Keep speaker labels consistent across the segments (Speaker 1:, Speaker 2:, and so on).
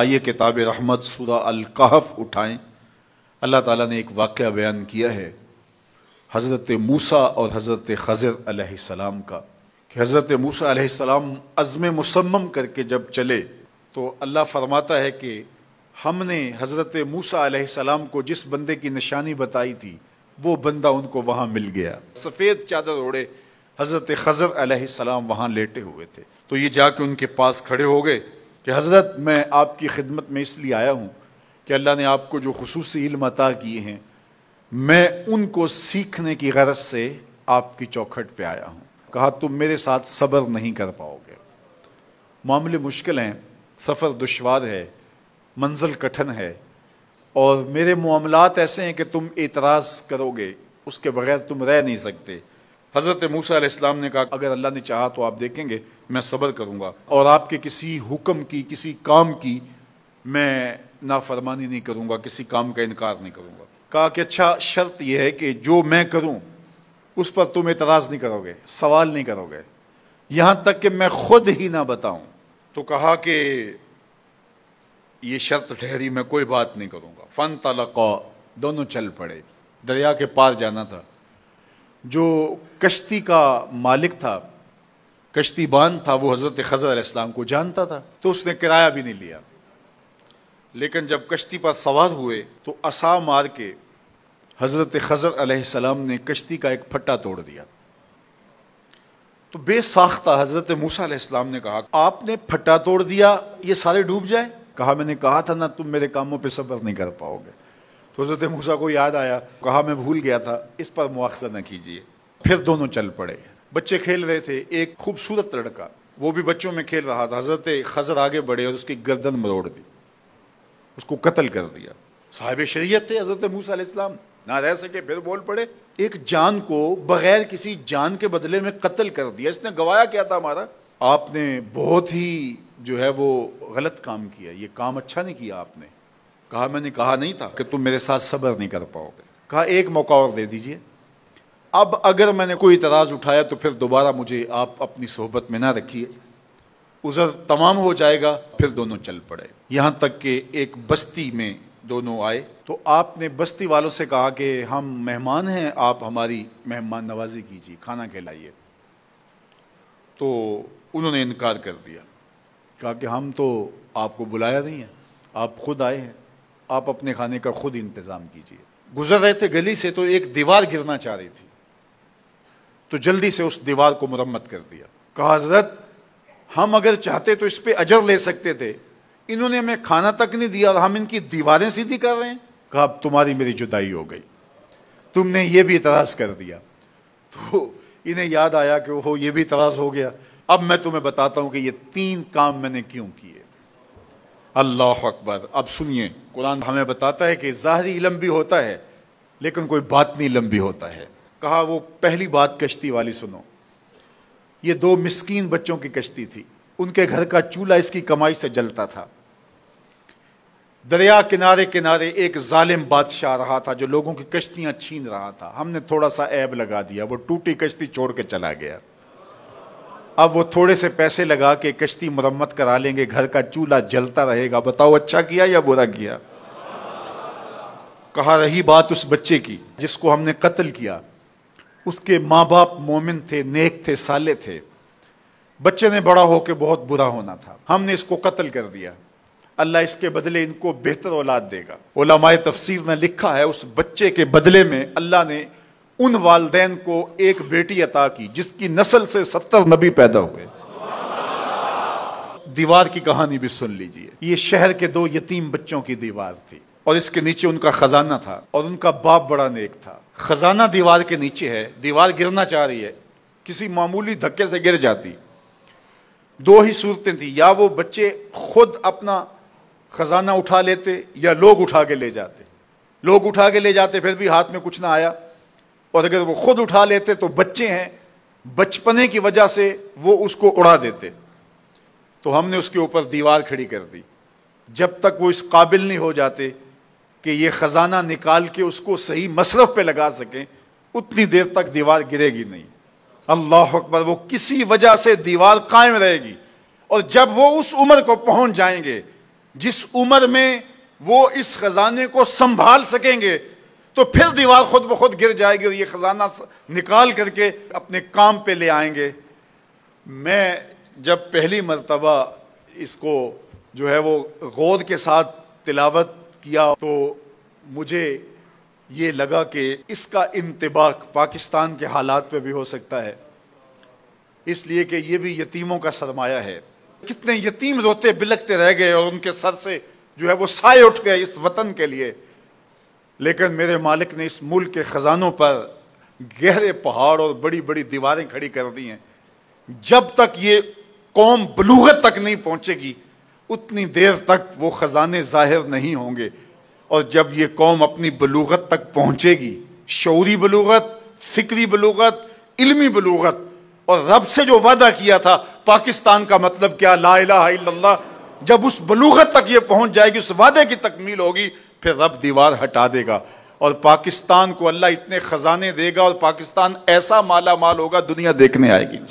Speaker 1: आइए किताब रहमत सूरा अलकहफ उठाएं अल्लाह ताला ने एक वाक़ बयान किया है हज़रत मूसा और हज़रत खज़र सलाम का कि हज़रत मूसा सलाम अज़म मुसम्म करके जब चले तो अल्लाह फरमाता है कि हमने हज़रत मूसा सलाम को जिस बंदे की निशानी बताई थी वो बंदा उनको वहाँ मिल गया सफ़ेद चादर ओढ़े हज़रत खज़र सलाम वहाँ लेटे हुए थे तो ये जाके उनके पास खड़े हो गए कि हज़रत मैं आपकी खिदमत में इसलिए आया हूँ कि अल्लाह ने आपको जो खसूस इल्म अता किए हैं मैं उनको सीखने की गरज से आपकी चौखट पे आया हूँ कहा तुम मेरे साथ सब्र नहीं कर पाओगे मामले मुश्किल हैं सफ़र दुशवार है मंजिल कठिन है और मेरे मामलात ऐसे हैं कि तुम एतराज़ करोगे उसके बगैर तुम रह नहीं सकते हज़रत मूसा इस्लाम ने कहा अगर अल्लाह ने चाहा तो आप देखेंगे मैं सब्र करूँगा और आपके किसी हुक्म की किसी काम की मैं नाफरमानी नहीं करूँगा किसी काम का इनकार नहीं करूँगा कहा कि अच्छा शर्त यह है कि जो मैं करूँ उस पर तुम एतराज़ नहीं करोगे सवाल नहीं करोगे यहाँ तक कि मैं खुद ही ना बताऊँ तो कहा कि ये शर्त ठहरी मैं कोई बात नहीं करूँगा फ़न तलक़ दोनों चल पड़े दरिया के पार जाना था जो कश्ती का मालिक था कश्ती बान था वो हज़रत खजर इस्लाम को जानता था तो उसने किराया भी नहीं लिया लेकिन जब कश्ती पर सवार हुए तो असा मार के हज़रत खजर अलैहिस्सलाम ने कश्ती का एक फट्टा तोड़ दिया तो बेसाख्ता हज़रत मूसा अलैहिस्सलाम ने कहा आपने फट्टा तोड़ दिया ये सारे डूब जाए कहा मैंने कहा था ना तुम मेरे कामों पे सब्र नहीं कर पाओगे तो हजरत मूसा को याद आया कहा मैं भूल गया था इस पर मुआवजा न कीजिए फिर दोनों चल पड़े बच्चे खेल रहे थे एक खूबसूरत लड़का वो भी बच्चों में खेल रहा था हजरत खजर आगे बढ़े और उसकी गर्दन मरोड़ दी उसको कत्ल कर दिया साहिब शरीयत थे हजरत मूसम ना रह सके फिर बोल पड़े एक जान को बगैर किसी जान के बदले में कत्ल कर दिया इसने गवाया क्या था हमारा आपने बहुत ही जो है वो गलत काम किया ये काम अच्छा नहीं किया आपने कहा मैंने कहा नहीं था कि तुम मेरे साथ सब्र नहीं कर पाओगे कहा एक मौका और दे दीजिए अब अगर मैंने कोई इतराज़ उठाया तो फिर दोबारा मुझे आप अपनी सोहबत में ना रखिए उज़र तमाम हो जाएगा फिर दोनों चल पड़े यहाँ तक कि एक बस्ती में दोनों आए तो आपने बस्ती वालों से कहा कि हम मेहमान हैं आप हमारी मेहमान नवाजी कीजिए खाना खिलाइए तो उन्होंने इनकार कर दिया कहा कि हम तो आपको बुलाया नहीं है आप खुद आए हैं आप अपने खाने का खुद इंतज़ाम कीजिए गुजर रहे थे गली से तो एक दीवार गिरना चाह रही थी तो जल्दी से उस दीवार को मुरम्मत कर दिया कहा हजरत हम अगर चाहते तो इस पर अजर ले सकते थे इन्होंने हमें खाना तक नहीं दिया और हम इनकी दीवारें सीधी कर रहे हैं कहा अब तुम्हारी मेरी जुदाई हो गई तुमने ये भी इतराज़ कर दिया तो इन्हें याद आया कि वो ये भी इतराज़ हो गया अब मैं तुम्हें बताता हूं कि ये तीन काम मैंने क्यों किए अल्लाह अकबर अब सुनिए कुरान हमें बताता है कि ज़ाहरी इलम भी होता है लेकिन कोई नहीं इलम भी होता है कहा वो पहली बात कश्ती वाली सुनो ये दो मिस्कीन बच्चों की कश्ती थी उनके घर का चूल्हा इसकी कमाई से जलता था दरिया किनारे किनारे एक जालिम बादशाह रहा था जो लोगों की कश्तियां छीन रहा था हमने थोड़ा सा ऐब लगा दिया वो टूटी कश्ती छोड़ के चला गया अब वो थोड़े से पैसे लगा के कश्ती मरम्मत करा लेंगे घर का चूल्हा जलता रहेगा बताओ अच्छा किया या बुरा किया कहा रही बात उस बच्चे की जिसको हमने कत्ल किया उसके माँ बाप मोमिन थे नेक थे साले थे बच्चे ने बड़ा होकर बहुत बुरा होना था हमने इसको कत्ल कर दिया अल्लाह इसके बदले इनको बेहतर औलाद देगा ओलामाए तफसीर ने लिखा है उस बच्चे के बदले में अल्लाह ने उन वालदेन को एक बेटी अता की जिसकी नस्ल से सत्तर नबी पैदा हुए दीवार की कहानी भी सुन लीजिए ये शहर के दो यतीम बच्चों की दीवार थी और इसके नीचे उनका खजाना था और उनका बाप बड़ा नेक था खजाना दीवार के नीचे है दीवार गिरना चाह रही है किसी मामूली धक्के से गिर जाती दो ही सूरतें थी या वो बच्चे खुद अपना खजाना उठा लेते या लोग उठा के ले जाते लोग उठा के ले जाते फिर भी हाथ में कुछ ना आया और अगर वो खुद उठा लेते तो बच्चे हैं बचपने की वजह से वो उसको उड़ा देते तो हमने उसके ऊपर दीवार खड़ी कर दी जब तक वो इस काबिल नहीं हो जाते कि ये ख़जाना निकाल के उसको सही मसरफ पे लगा सकें उतनी देर तक दीवार गिरेगी नहीं अल्लाह अकबर वो किसी वजह से दीवार कायम रहेगी और जब वो उस उम्र को पहुंच जाएंगे जिस उम्र में वो इस ख़जाने को संभाल सकेंगे तो फिर दीवार खुद ब खुद गिर जाएगी और ये ख़जाना निकाल करके अपने काम पे ले आएंगे मैं जब पहली मरतबा इसको जो है वो गौर के साथ तिलावत किया तो मुझे ये लगा कि इसका इंतबाक पाकिस्तान के हालात पे भी हो सकता है इसलिए कि ये भी यतीमों का सरमाया है कितने यतीम रोते बिलकते रह गए और उनके सर से जो है वो साय उठ गए इस वतन के लिए लेकिन मेरे मालिक ने इस मुल्क के ख़जानों पर गहरे पहाड़ और बड़ी बड़ी दीवारें खड़ी कर दी हैं जब तक ये कौम बलूगत तक नहीं पहुंचेगी उतनी देर तक वो ख़जाने ज़ाहिर नहीं होंगे और जब ये कौम अपनी बलूगत तक पहुंचेगी शौरी बलूगत फ़िक्री बलूगत इल्मी बलूगत और रब से जो वादा किया था पाकिस्तान का मतलब क्या ला जब उस बलूगत तक ये पहुंच जाएगी उस वादे की तकमील होगी फिर रब दीवार हटा देगा और पाकिस्तान को अल्लाह इतने ख़जाने देगा और पाकिस्तान ऐसा माला माल होगा दुनिया देखने आएगी इन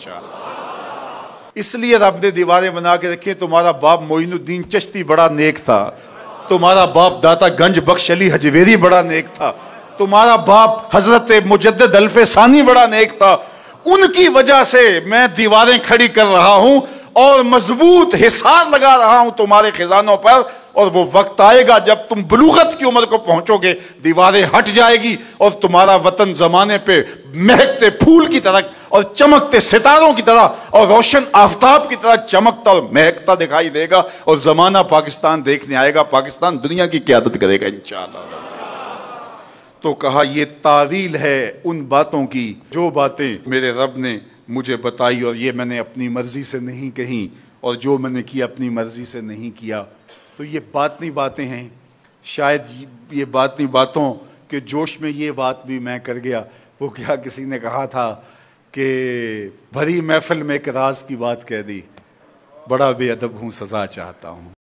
Speaker 1: इसलिए रब ने दीवारें बना के रखी तुम्हारा बाप मोइनुद्दीन चश्ती बड़ा नेक था तुम्हारा बाप दाता गंज बख्श अली हजवेरी बड़ा नेक था तुम्हारा बाप हजरत मुजद अल्फ सानी बड़ा नेक था उनकी वजह से मैं दीवारें खड़ी कर रहा हूं और मजबूत हिसार लगा रहा हूं तुम्हारे खजानों पर और वो वक्त आएगा जब तुम बलूगत की उम्र को पहुंचोगे दीवारें हट जाएगी और तुम्हारा वतन जमाने पे महकते फूल की तरह और चमकते सितारों की तरह और रोशन आफ्ताब की तरह चमकता और महकता दिखाई देगा और जमाना पाकिस्तान देखने आएगा पाकिस्तान दुनिया की क्यादत करेगा इंशाल्लाह तो कहा यह तावील है उन बातों की जो बातें मेरे रब ने मुझे बताई और ये मैंने अपनी मर्जी से नहीं कही और जो मैंने किया अपनी मर्जी से नहीं किया तो ये बात नहीं बातें हैं शायद ये बात नहीं बातों के जोश में ये बात भी मैं कर गया वो क्या किसी ने कहा था कि भरी महफिल में एक राज की बात कह दी बड़ा बेअदब हूँ सज़ा चाहता हूँ